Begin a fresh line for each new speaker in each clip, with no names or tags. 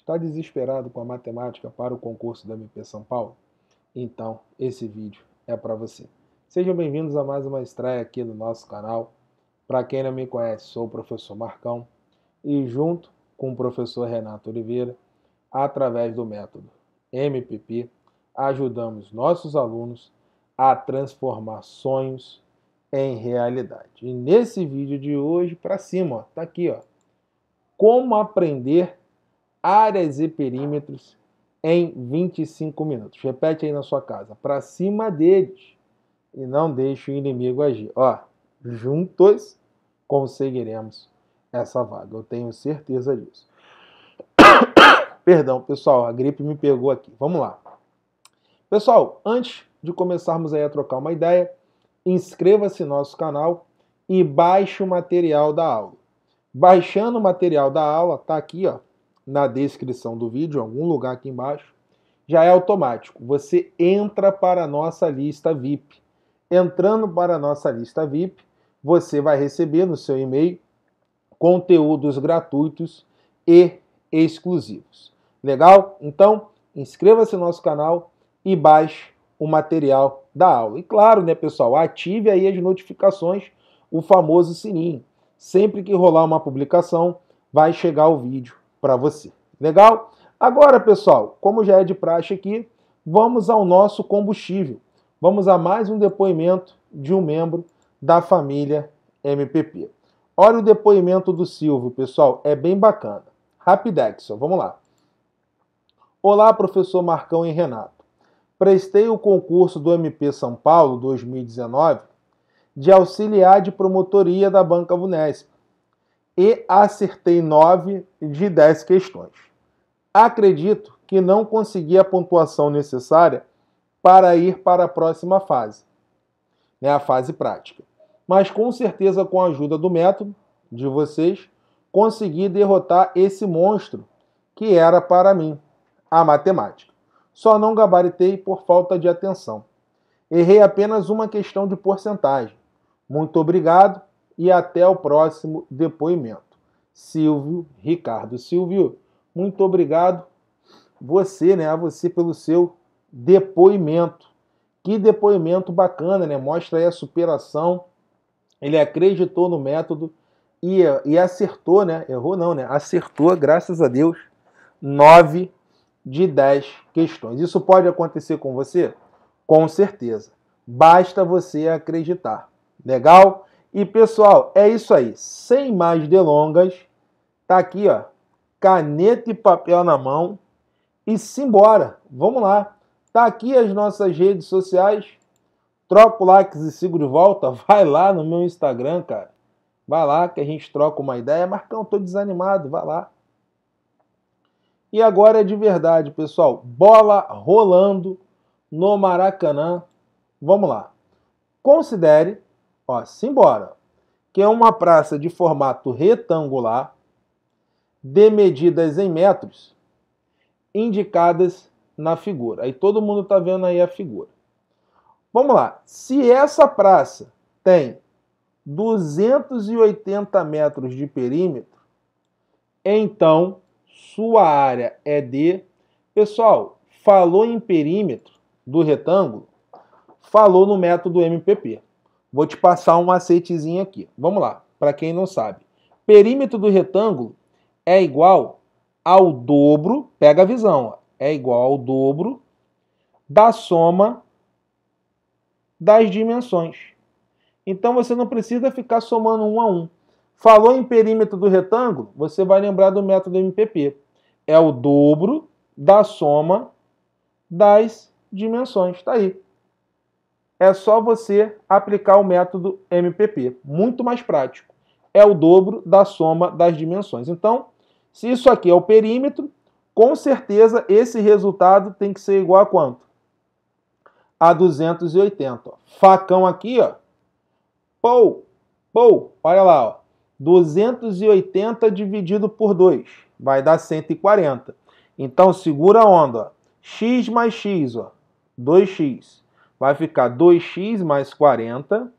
Está desesperado com a matemática para o concurso da MP São Paulo? Então, esse vídeo é para você. Sejam bem-vindos a mais uma estreia aqui no nosso canal. Para quem não me conhece, sou o professor Marcão e junto com o professor Renato Oliveira, através do método MPP, ajudamos nossos alunos a transformar sonhos em realidade. E nesse vídeo de hoje, para cima, ó, tá aqui, ó. Como aprender áreas e perímetros em 25 minutos. Repete aí na sua casa, para cima deles e não deixe o inimigo agir. Ó, juntos conseguiremos essa vaga, eu tenho certeza disso. Perdão, pessoal, a gripe me pegou aqui. Vamos lá. Pessoal, antes de começarmos aí a trocar uma ideia, inscreva-se no nosso canal e baixe o material da aula. Baixando o material da aula, tá aqui, ó na descrição do vídeo, em algum lugar aqui embaixo, já é automático. Você entra para a nossa lista VIP. Entrando para a nossa lista VIP, você vai receber no seu e-mail conteúdos gratuitos e exclusivos. Legal? Então, inscreva-se no nosso canal e baixe o material da aula. E claro, né, pessoal, ative aí as notificações, o famoso sininho. Sempre que rolar uma publicação, vai chegar o vídeo para você. Legal? Agora, pessoal, como já é de praxe aqui, vamos ao nosso combustível. Vamos a mais um depoimento de um membro da família MPP. Olha o depoimento do Silvio, pessoal, é bem bacana. Rapidex, vamos lá. Olá, professor Marcão e Renato. Prestei o concurso do MP São Paulo 2019 de auxiliar de promotoria da Banca Vunesp e acertei 9 de 10 questões. Acredito que não consegui a pontuação necessária para ir para a próxima fase, né, a fase prática. Mas com certeza, com a ajuda do método de vocês, consegui derrotar esse monstro que era para mim a matemática. Só não gabaritei por falta de atenção. Errei apenas uma questão de porcentagem. Muito obrigado e até o próximo depoimento. Silvio, Ricardo Silvio, muito obrigado você, né, a você pelo seu depoimento. Que depoimento bacana, né? Mostra aí a superação. Ele acreditou no método e, e acertou, né? Errou não, né? Acertou, graças a Deus, 9 de 10 questões. Isso pode acontecer com você? Com certeza. Basta você acreditar. Legal? E pessoal, é isso aí. Sem mais delongas, tá aqui, ó, caneta e papel na mão e simbora. Vamos lá. Tá aqui as nossas redes sociais. Troca o like e sigo de volta. Vai lá no meu Instagram, cara. Vai lá que a gente troca uma ideia. Marcão, tô desanimado. Vai lá. E agora é de verdade, pessoal. Bola rolando no Maracanã. Vamos lá. Considere Ó, simbora. Que é uma praça de formato retangular, de medidas em metros, indicadas na figura. Aí todo mundo está vendo aí a figura. Vamos lá. Se essa praça tem 280 metros de perímetro, então sua área é de. Pessoal, falou em perímetro do retângulo, falou no método MPP. Vou te passar um macetezinho aqui. Vamos lá, para quem não sabe. Perímetro do retângulo é igual ao dobro, pega a visão, ó, é igual ao dobro da soma das dimensões. Então você não precisa ficar somando um a um. Falou em perímetro do retângulo, você vai lembrar do método MPP. É o dobro da soma das dimensões. Está aí é só você aplicar o método MPP, muito mais prático. É o dobro da soma das dimensões. Então, se isso aqui é o perímetro, com certeza esse resultado tem que ser igual a quanto? A 280. Facão aqui, ó. Pou, pou, olha lá, ó. 280 dividido por 2 vai dar 140. Então segura a onda, ó. x mais x, ó. 2x vai ficar 2x mais 40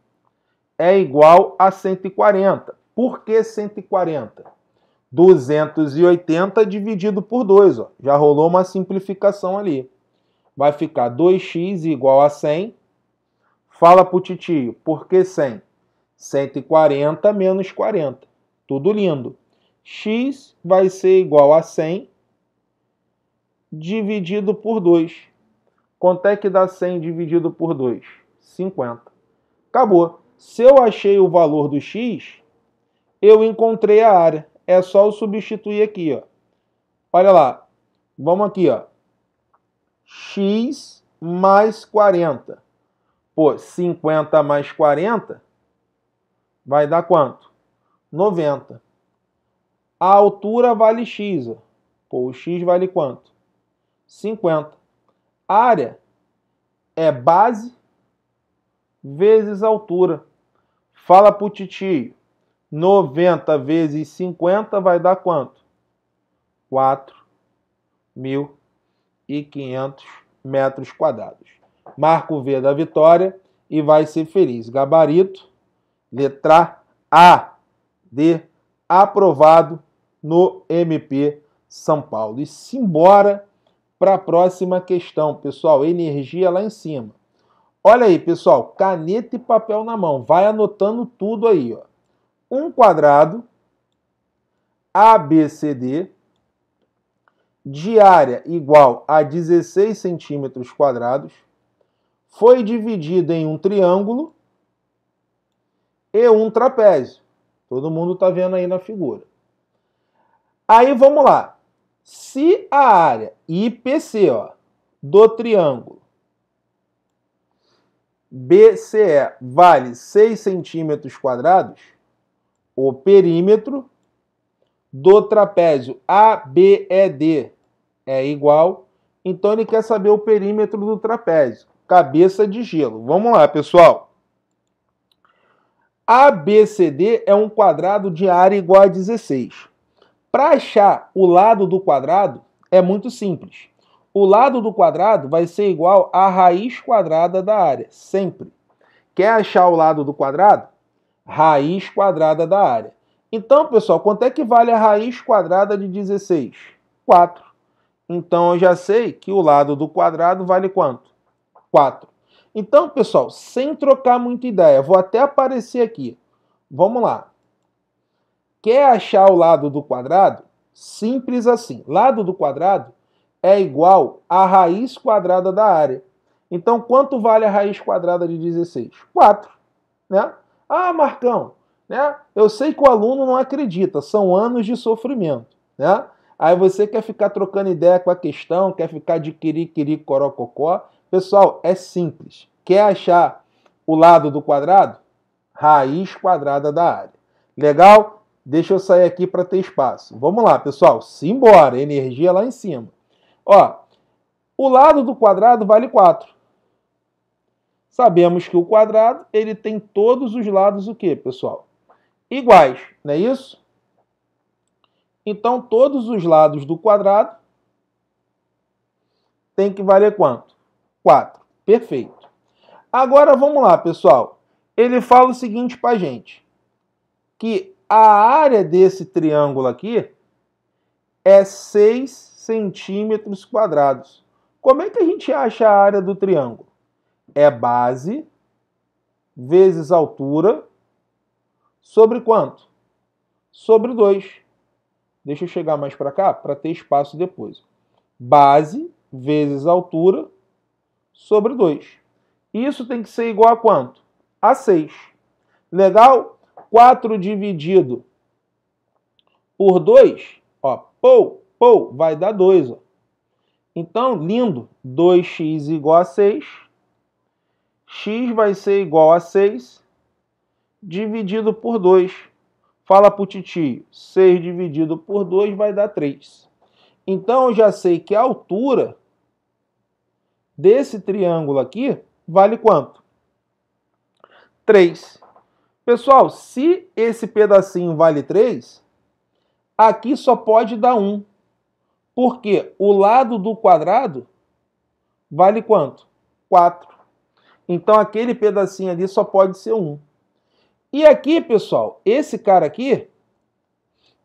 é igual a 140. Por que 140? 280 dividido por 2, ó. já rolou uma simplificação ali. Vai ficar 2x igual a 100. Fala pro titio, por que 100? 140 menos 40. Tudo lindo. x vai ser igual a 100 dividido por 2. Quanto é que dá 100 dividido por 2? 50. Acabou. Se eu achei o valor do x, eu encontrei a área. É só eu substituir aqui, ó. Olha lá. Vamos aqui, ó. x mais 40. Pô, 50 mais 40 vai dar quanto? 90. A altura vale x, ó. Pô, o x vale quanto? 50. Área é base vezes altura. Fala pro Titi, 90 vezes 50 vai dar quanto? 4.500 metros quadrados. Marca o V da vitória e vai ser feliz. Gabarito, letra A, D, aprovado no MP São Paulo. E simbora para a próxima questão, pessoal. Energia lá em cima. Olha aí, pessoal, caneta e papel na mão. Vai anotando tudo aí. Ó. Um quadrado, ABCD, de área igual a 16 centímetros quadrados, foi dividido em um triângulo e um trapézio. Todo mundo está vendo aí na figura. Aí vamos lá. Se a área IPC ó, do triângulo BCE é, vale 6 centímetros quadrados, o perímetro do trapézio ABED é igual. Então ele quer saber o perímetro do trapézio. Cabeça de gelo. Vamos lá, pessoal. ABCD é um quadrado de área igual a 16. Para achar o lado do quadrado, é muito simples. O lado do quadrado vai ser igual à raiz quadrada da área, sempre. Quer achar o lado do quadrado? Raiz quadrada da área. Então, pessoal, quanto é que vale a raiz quadrada de 16? 4. Então, eu já sei que o lado do quadrado vale quanto? 4. Então, pessoal, sem trocar muita ideia, vou até aparecer aqui. Vamos lá. Quer achar o lado do quadrado? Simples assim. Lado do quadrado é igual à raiz quadrada da área. Então, quanto vale a raiz quadrada de 16? 4. Né? Ah, Marcão, né? eu sei que o aluno não acredita, são anos de sofrimento. Né? Aí você quer ficar trocando ideia com a questão, quer ficar de queri quiri, corococó. Pessoal, é simples. Quer achar o lado do quadrado? Raiz quadrada da área. Legal? Deixa eu sair aqui para ter espaço. Vamos lá, pessoal. Simbora. Energia lá em cima. Ó, o lado do quadrado vale 4. Sabemos que o quadrado ele tem todos os lados o quê, pessoal? Iguais, não é isso? Então, todos os lados do quadrado tem que valer quanto? 4. Perfeito. Agora, vamos lá, pessoal. Ele fala o seguinte para gente, que a área desse triângulo aqui é 6 centímetros quadrados. Como é que a gente acha a área do triângulo? É base vezes altura sobre quanto? Sobre 2. Deixa eu chegar mais para cá para ter espaço depois. Base vezes altura sobre 2. Isso tem que ser igual a quanto? A 6. Legal? 4 dividido por 2, ó, pou, pou, vai dar 2, ó. Então, lindo, 2x igual a 6, x vai ser igual a 6, dividido por 2. Fala para o titio, 6 dividido por 2 vai dar 3. Então, eu já sei que a altura desse triângulo aqui vale quanto? 3. Pessoal, se esse pedacinho vale 3, aqui só pode dar 1. Porque o lado do quadrado vale quanto? 4. Então aquele pedacinho ali só pode ser 1. E aqui, pessoal, esse cara aqui,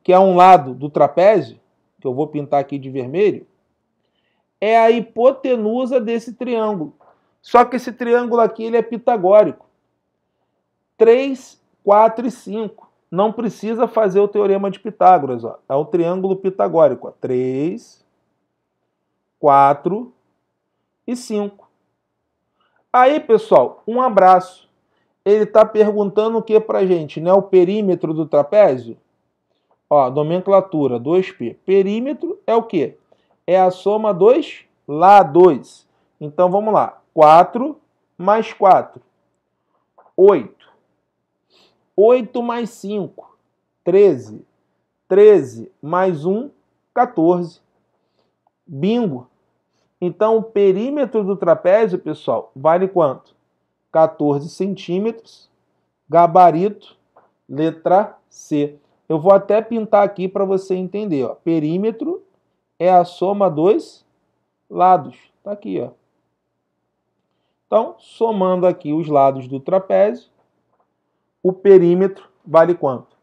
que é um lado do trapézio, que eu vou pintar aqui de vermelho, é a hipotenusa desse triângulo. Só que esse triângulo aqui ele é pitagórico. 3, 4 e 5. Não precisa fazer o teorema de Pitágoras. Ó. É o triângulo pitagórico. Ó. 3, 4 e 5. Aí, pessoal, um abraço. Ele está perguntando o que para a gente? Né? O perímetro do trapézio? Ó, nomenclatura, 2 p Perímetro é o quê? É a soma dos lados. Então, vamos lá. 4 mais 4, 8. 8 mais 5, 13. 13 mais 1, 14. Bingo! Então, o perímetro do trapézio, pessoal, vale quanto? 14 centímetros. Gabarito, letra C. Eu vou até pintar aqui para você entender. Ó. Perímetro é a soma dos lados. Está aqui. Ó. Então, somando aqui os lados do trapézio, o perímetro vale quanto?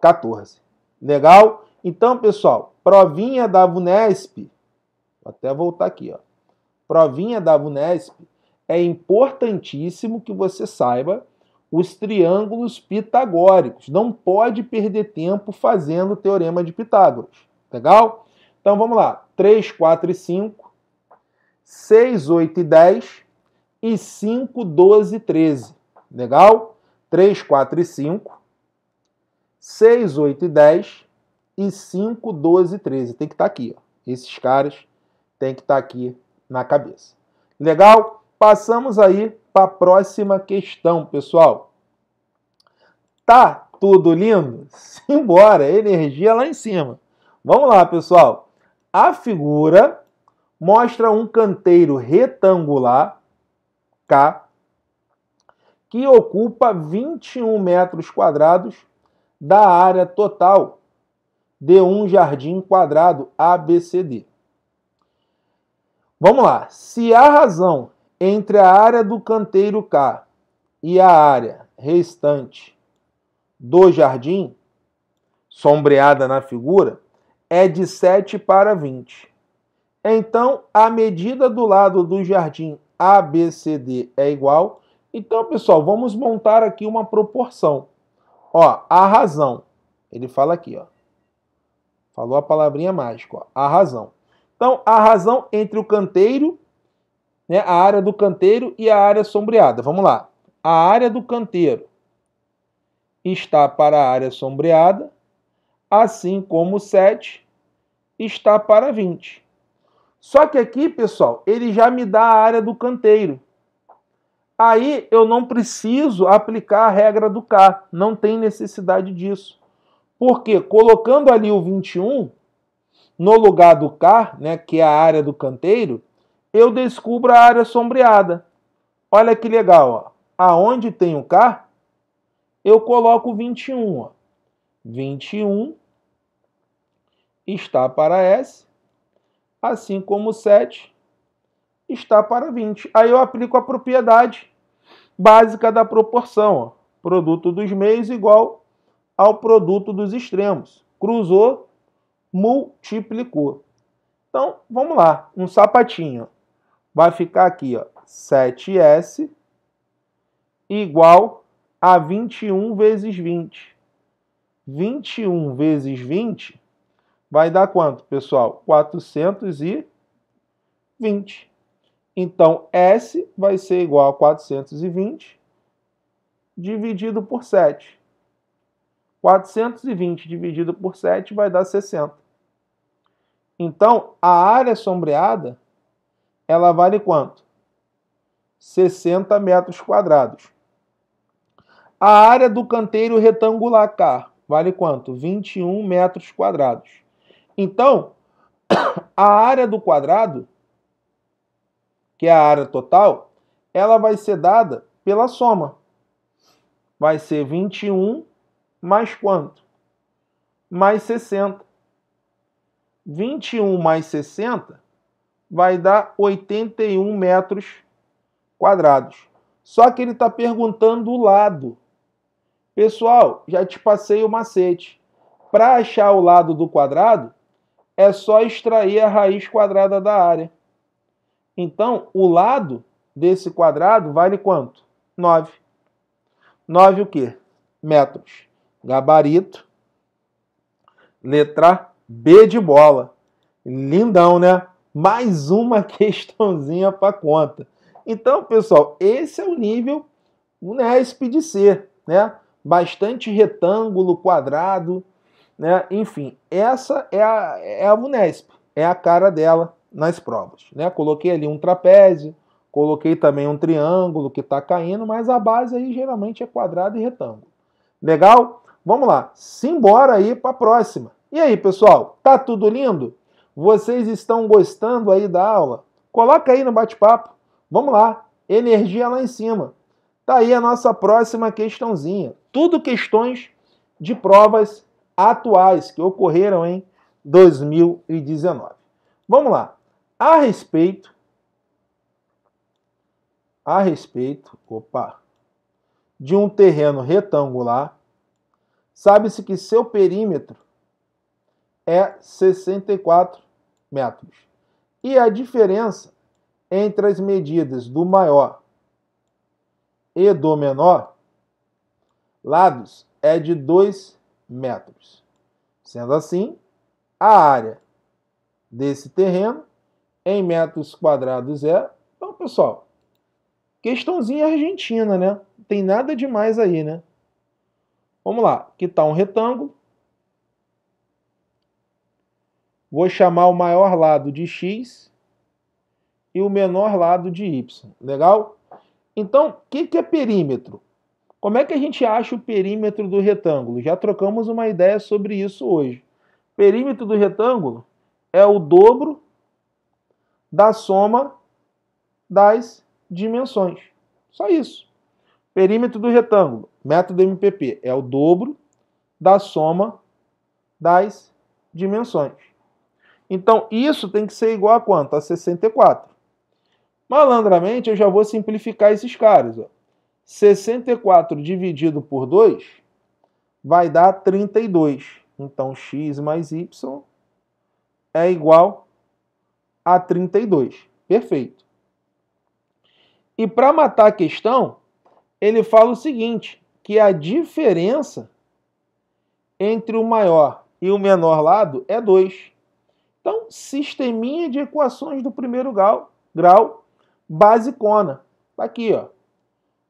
14. Legal? Então, pessoal, provinha da VUNESP, vou até voltar aqui, ó. Provinha da VUNESP, é importantíssimo que você saiba os triângulos pitagóricos. Não pode perder tempo fazendo o teorema de Pitágoras. Legal? Então vamos lá. 3, 4 e 5, 6, 8 e 10 e 5, 12 e 13. Legal? 3, 4 e 5, 6, 8 e 10 e 5, 12 e 13. Tem que estar tá aqui. Ó. Esses caras têm que estar tá aqui na cabeça. Legal? Passamos aí para a próxima questão, pessoal. Tá tudo lindo? Simbora, energia lá em cima. Vamos lá, pessoal. A figura mostra um canteiro retangular K tá? que ocupa 21 metros quadrados da área total de um jardim quadrado ABCD. Vamos lá. Se a razão entre a área do canteiro K e a área restante do jardim, sombreada na figura, é de 7 para 20. Então, a medida do lado do jardim ABCD é igual então, pessoal, vamos montar aqui uma proporção. Ó, a razão. Ele fala aqui, ó. Falou a palavrinha mágica, ó, a razão. Então, a razão entre o canteiro, né, a área do canteiro e a área sombreada. Vamos lá. A área do canteiro está para a área sombreada, assim como 7 está para 20. Só que aqui, pessoal, ele já me dá a área do canteiro. Aí eu não preciso aplicar a regra do K, não tem necessidade disso. Porque colocando ali o 21 no lugar do K, né, que é a área do canteiro, eu descubro a área sombreada. Olha que legal, ó. aonde tem o K, eu coloco o 21. Ó. 21 está para S, assim como 7 está para 20. Aí eu aplico a propriedade básica da proporção. Ó. Produto dos meios igual ao produto dos extremos. Cruzou, multiplicou. Então, vamos lá. Um sapatinho vai ficar aqui, ó, 7S igual a 21 vezes 20. 21 vezes 20 vai dar quanto, pessoal? 420. Então, S vai ser igual a 420 dividido por 7. 420 dividido por 7 vai dar 60. Então, a área sombreada, ela vale quanto? 60 metros quadrados. A área do canteiro retangular K vale quanto? 21 metros quadrados. Então, a área do quadrado que é a área total, ela vai ser dada pela soma. Vai ser 21 mais quanto? Mais 60. 21 mais 60 vai dar 81 metros quadrados. Só que ele está perguntando o lado. Pessoal, já te passei o macete. Para achar o lado do quadrado, é só extrair a raiz quadrada da área. Então, o lado desse quadrado vale quanto? 9. 9 o quê? Metros. Gabarito. Letra B de bola. Lindão, né? Mais uma questãozinha para conta. Então, pessoal, esse é o nível Nesp né, de C, né? Bastante retângulo, quadrado, né? Enfim, essa é a, é a UNESP, é a cara dela, nas provas. Né? Coloquei ali um trapézio, coloquei também um triângulo que está caindo, mas a base aí geralmente é quadrado e retângulo. Legal? Vamos lá, simbora aí para a próxima. E aí, pessoal, tá tudo lindo? Vocês estão gostando aí da aula? Coloca aí no bate-papo. Vamos lá, energia lá em cima. Tá aí a nossa próxima questãozinha. Tudo questões de provas atuais que ocorreram em 2019. Vamos lá. A respeito, a respeito, opa, de um terreno retangular, sabe-se que seu perímetro é 64 metros. E a diferença entre as medidas do maior e do menor lados é de 2 metros. Sendo assim, a área desse terreno em metros quadrados é. Então, pessoal, questãozinha argentina, né? tem nada demais aí, né? Vamos lá, que está um retângulo. Vou chamar o maior lado de x e o menor lado de y, legal? Então, o que, que é perímetro? Como é que a gente acha o perímetro do retângulo? Já trocamos uma ideia sobre isso hoje. Perímetro do retângulo é o dobro da soma das dimensões. Só isso. Perímetro do retângulo, método MPP, é o dobro da soma das dimensões. Então, isso tem que ser igual a quanto? A 64. Malandramente, eu já vou simplificar esses caras. Ó. 64 dividido por 2 vai dar 32. Então, x mais y é igual a 32. Perfeito. E para matar a questão, ele fala o seguinte, que a diferença entre o maior e o menor lado é 2. Então, sisteminha de equações do primeiro grau, grau basicona. Tá aqui, ó.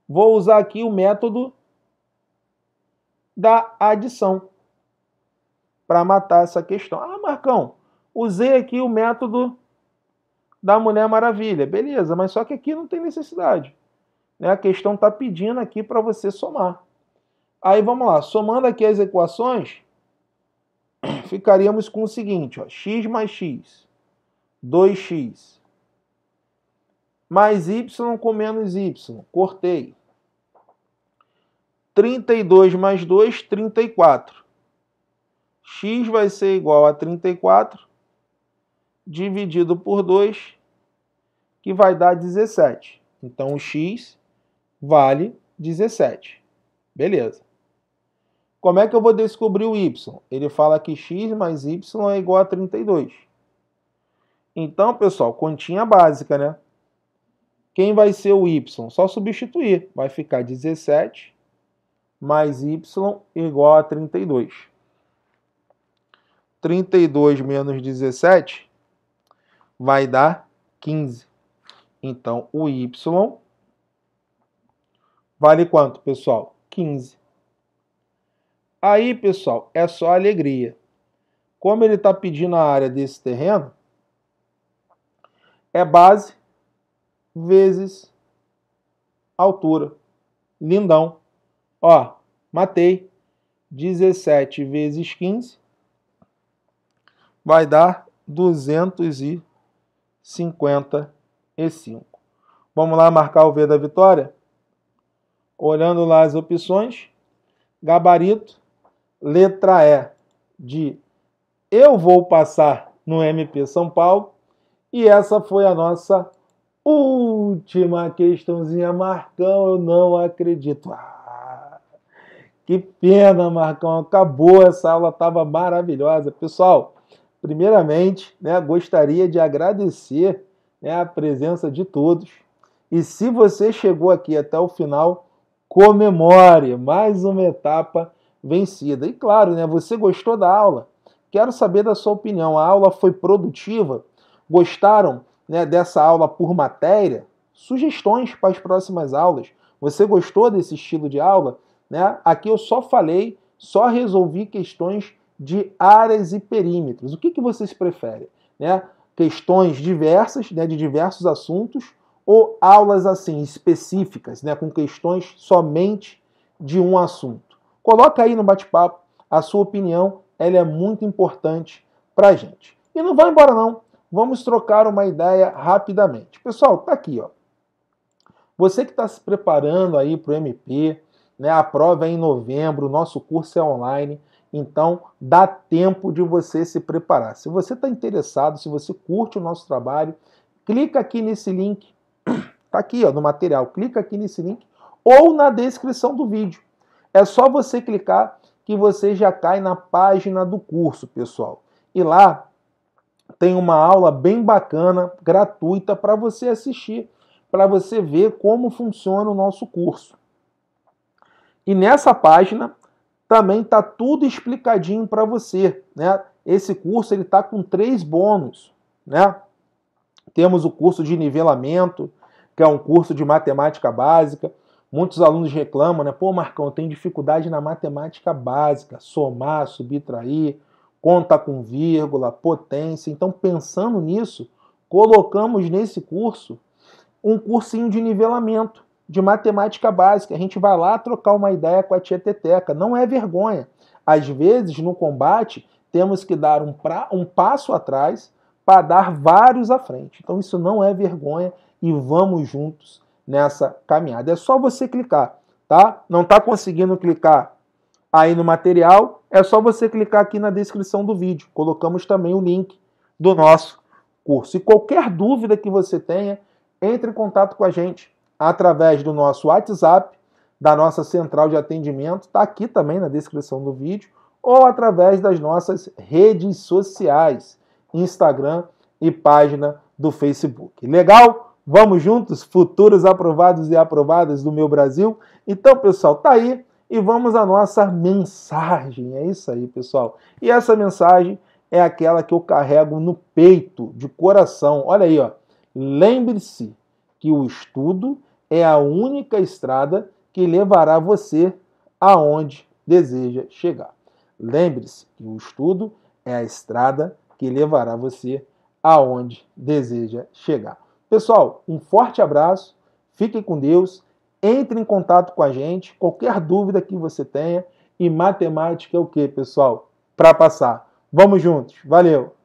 Vou usar aqui o método da adição para matar essa questão. Ah, Marcão, usei aqui o método da Mulher Maravilha. Beleza, mas só que aqui não tem necessidade. Né? A questão está pedindo aqui para você somar. Aí vamos lá, somando aqui as equações, ficaríamos com o seguinte: ó, x mais x, 2x, mais y com menos y, cortei. 32 mais 2, 34. x vai ser igual a 34 dividido por 2, que vai dar 17. Então, o x vale 17. Beleza. Como é que eu vou descobrir o y? Ele fala que x mais y é igual a 32. Então, pessoal, continha básica, né? Quem vai ser o y? Só substituir. Vai ficar 17 mais y igual a 32. 32 menos 17 vai dar 15. Então, o y vale quanto, pessoal? 15. Aí, pessoal, é só alegria. Como ele está pedindo a área desse terreno, é base vezes altura. Lindão. Ó, matei. 17 vezes 15 vai dar 200 e 55. Vamos lá marcar o V da vitória? Olhando lá as opções, gabarito, letra E de Eu Vou Passar no MP São Paulo. E essa foi a nossa última questãozinha. Marcão, eu não acredito. Ah, que pena, Marcão. Acabou essa aula, estava maravilhosa. Pessoal, Primeiramente, né, gostaria de agradecer né, a presença de todos. E se você chegou aqui até o final, comemore mais uma etapa vencida. E claro, né, você gostou da aula? Quero saber da sua opinião. A aula foi produtiva? Gostaram né, dessa aula por matéria? Sugestões para as próximas aulas. Você gostou desse estilo de aula? Né? Aqui eu só falei, só resolvi questões de áreas e perímetros. O que, que vocês preferem? Né? Questões diversas, né, de diversos assuntos, ou aulas assim específicas, né, com questões somente de um assunto. Coloca aí no bate-papo a sua opinião, ela é muito importante para gente. E não vai embora não, vamos trocar uma ideia rapidamente. Pessoal, tá aqui, ó. Você que está se preparando aí para o MP, né, a prova é em novembro, O nosso curso é online. Então, dá tempo de você se preparar. Se você está interessado, se você curte o nosso trabalho, clica aqui nesse link, tá aqui ó, no material, clica aqui nesse link ou na descrição do vídeo. É só você clicar que você já cai na página do curso, pessoal. E lá tem uma aula bem bacana, gratuita para você assistir, para você ver como funciona o nosso curso. E nessa página também tá tudo explicadinho para você, né? Esse curso ele tá com três bônus, né? Temos o curso de nivelamento, que é um curso de matemática básica. Muitos alunos reclamam, né? Pô, Marcão, eu tenho dificuldade na matemática básica, somar, subtrair, conta com vírgula, potência. Então, pensando nisso, colocamos nesse curso um cursinho de nivelamento de matemática básica. A gente vai lá trocar uma ideia com a tia Teteca. Não é vergonha. Às vezes, no combate, temos que dar um, pra, um passo atrás para dar vários à frente. Então, isso não é vergonha e vamos juntos nessa caminhada. É só você clicar, tá? Não está conseguindo clicar aí no material? É só você clicar aqui na descrição do vídeo. Colocamos também o link do nosso curso. E qualquer dúvida que você tenha, entre em contato com a gente através do nosso WhatsApp, da nossa central de atendimento, está aqui também na descrição do vídeo, ou através das nossas redes sociais, Instagram e página do Facebook. Legal? Vamos juntos, futuros aprovados e aprovadas do meu Brasil. Então, pessoal, tá aí e vamos à nossa mensagem. É isso aí, pessoal. E essa mensagem é aquela que eu carrego no peito, de coração. Olha aí, ó. Lembre-se que o estudo é a única estrada que levará você aonde deseja chegar. Lembre-se que o estudo é a estrada que levará você aonde deseja chegar. Pessoal, um forte abraço, fiquem com Deus, entre em contato com a gente, qualquer dúvida que você tenha. E matemática é o que, pessoal? Para passar. Vamos juntos, valeu!